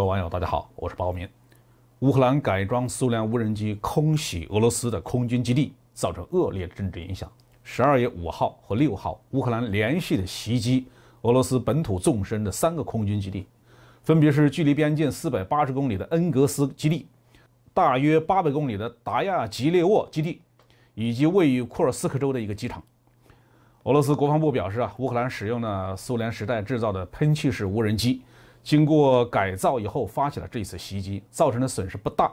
各位网友，大家好，我是包明。乌克兰改装苏联无人机空袭俄罗斯的空军基地，造成恶劣政治影响。十二月五号和六号，乌克兰连续的袭击俄罗斯本土纵深的三个空军基地，分别是距离边境四百八十公里的恩格斯基地，大约八百公里的达亚吉列沃基地，以及位于库尔斯克州的一个机场。俄罗斯国防部表示啊，乌克兰使用了苏联时代制造的喷气式无人机。经过改造以后，发起了这次袭击，造成的损失不大。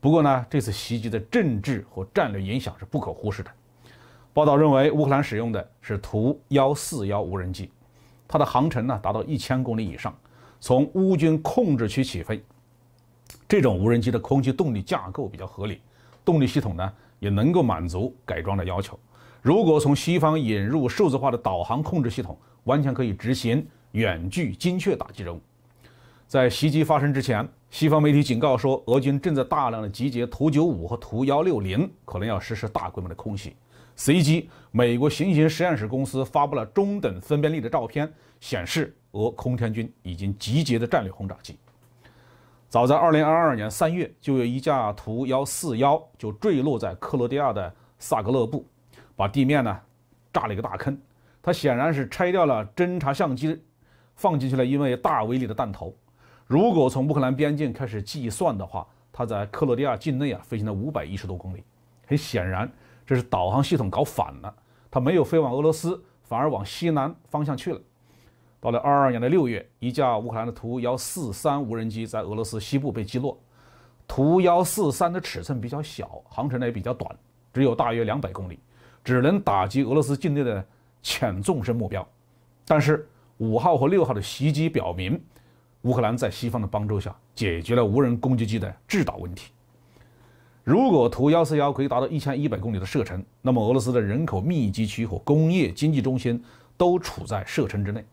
不过呢，这次袭击的政治和战略影响是不可忽视的。报道认为，乌克兰使用的是图幺四幺无人机，它的航程呢达到一千公里以上，从乌军控制区起飞。这种无人机的空气动力架构比较合理，动力系统呢也能够满足改装的要求。如果从西方引入数字化的导航控制系统，完全可以执行远距精确打击任务。在袭击发生之前，西方媒体警告说，俄军正在大量的集结图九五和图幺六零，可能要实施大规模的空袭。随即，美国行星实验室公司发布了中等分辨率的照片，显示俄空天军已经集结的战略轰炸机。早在二零二二年三月，就有一架图幺四幺就坠落在克罗地亚的萨格勒布，把地面呢炸了一个大坑。它显然是拆掉了侦察相机，放进去了一枚大威力的弹头。如果从乌克兰边境开始计算的话，它在克罗地亚境内啊飞行了五百一十多公里。很显然，这是导航系统搞反了，它没有飞往俄罗斯，反而往西南方向去了。到了二二年的六月，一架乌克兰的图幺四三无人机在俄罗斯西部被击落。图幺四三的尺寸比较小，航程呢也比较短，只有大约两百公里，只能打击俄罗斯境内的浅纵深目标。但是五号和六号的袭击表明。乌克兰在西方的帮助下解决了无人攻击机的制导问题。如果图幺四幺可以达到一千一百公里的射程，那么俄罗斯的人口密集区和工业经济中心都处在射程之内。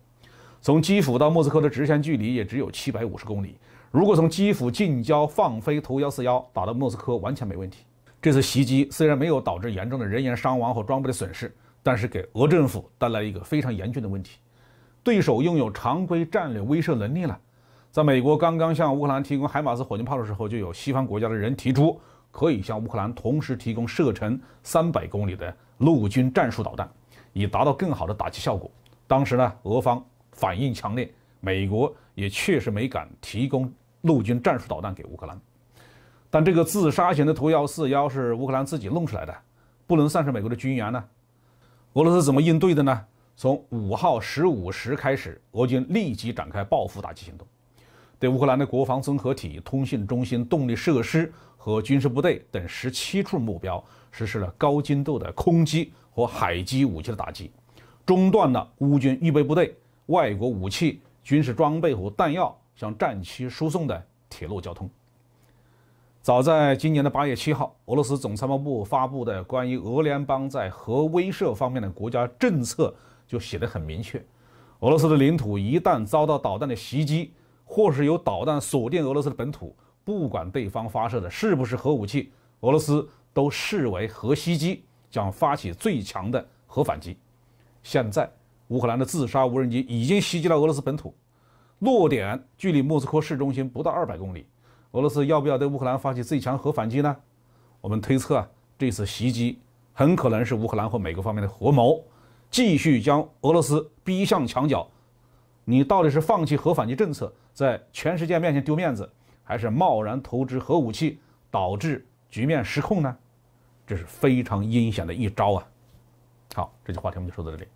从基辅到莫斯科的直线距离也只有七百五十公里，如果从基辅近郊放飞图幺四幺打到莫斯科，完全没问题。这次袭击虽然没有导致严重的人员伤亡和装备的损失，但是给俄政府带来一个非常严峻的问题：对手拥有常规战略威慑能力了。在美国刚刚向乌克兰提供海马斯火箭炮的时候，就有西方国家的人提出，可以向乌克兰同时提供射程三百公里的陆军战术导弹，以达到更好的打击效果。当时呢，俄方反应强烈，美国也确实没敢提供陆军战术导弹给乌克兰。但这个自杀型的图幺四幺是乌克兰自己弄出来的，不能算是美国的军援呢。俄罗斯怎么应对的呢？从五号十五时开始，俄军立即展开报复打击行动。对乌克兰的国防综合体、通信中心、动力设施和军事部队等十七处目标实施了高精度的空击和海击武器的打击，中断了乌军预备部队、外国武器、军事装备和弹药向战区输送的铁路交通。早在今年的八月七号，俄罗斯总参谋部发布的关于俄联邦在核威慑方面的国家政策就写得很明确：，俄罗斯的领土一旦遭到导弹的袭击，或是由导弹锁定俄罗斯的本土，不管对方发射的是不是核武器，俄罗斯都视为核袭击，将发起最强的核反击。现在，乌克兰的自杀无人机已经袭击了俄罗斯本土，落点距离莫斯科市中心不到二百公里。俄罗斯要不要对乌克兰发起最强核反击呢？我们推测，这次袭击很可能是乌克兰和美国方面的合谋，继续将俄罗斯逼向墙角。你到底是放弃核反击政策，在全世界面前丢面子，还是贸然投掷核武器，导致局面失控呢？这是非常阴险的一招啊！好，这期话题我们就说到这里。